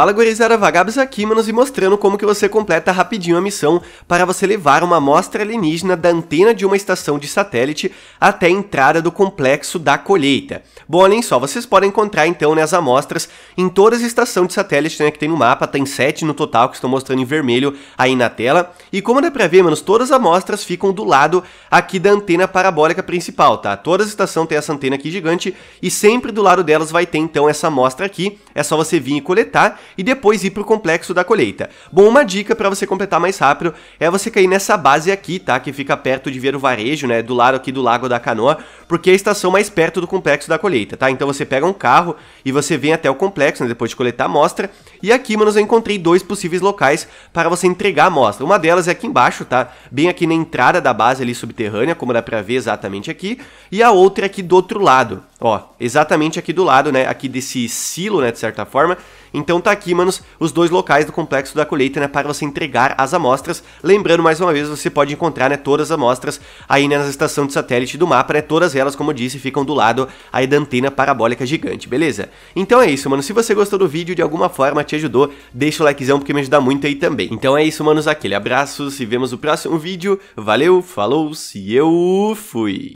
Fala gurizada, Vagabes aqui, manos, e mostrando como que você completa rapidinho a missão para você levar uma amostra alienígena da antena de uma estação de satélite até a entrada do complexo da colheita. Bom, olhem só, vocês podem encontrar então né, as amostras em todas as estações de satélite né, que tem no mapa, tem 7 no total que estão mostrando em vermelho aí na tela. E como dá pra ver, manos, todas as amostras ficam do lado aqui da antena parabólica principal, tá? Toda estação tem essa antena aqui gigante e sempre do lado delas vai ter então essa amostra aqui, é só você vir e coletar e depois ir para o complexo da colheita. Bom, uma dica para você completar mais rápido é você cair nessa base aqui, tá? Que fica perto de ver o Varejo, né? Do lado aqui do Lago da Canoa, porque é a estação mais perto do complexo da colheita, tá? Então você pega um carro e você vem até o complexo, né? Depois de coletar a amostra. E aqui, mano, eu encontrei dois possíveis locais para você entregar a amostra. Uma delas é aqui embaixo, tá? Bem aqui na entrada da base ali subterrânea, como dá para ver exatamente aqui. E a outra é aqui do outro lado. Ó, exatamente aqui do lado, né? Aqui desse silo, né? De certa forma. Então tá aqui, manos, os dois locais do complexo da colheita, né? Para você entregar as amostras. Lembrando, mais uma vez, você pode encontrar, né? Todas as amostras aí né, nas estações de satélite do mapa, né? Todas elas, como eu disse, ficam do lado aí da antena parabólica gigante, beleza? Então é isso, mano. Se você gostou do vídeo, de alguma forma te ajudou, deixa o likezão porque me ajuda muito aí também. Então é isso, manos. Aquele abraço, se vemos no próximo vídeo. Valeu, falou, se eu fui!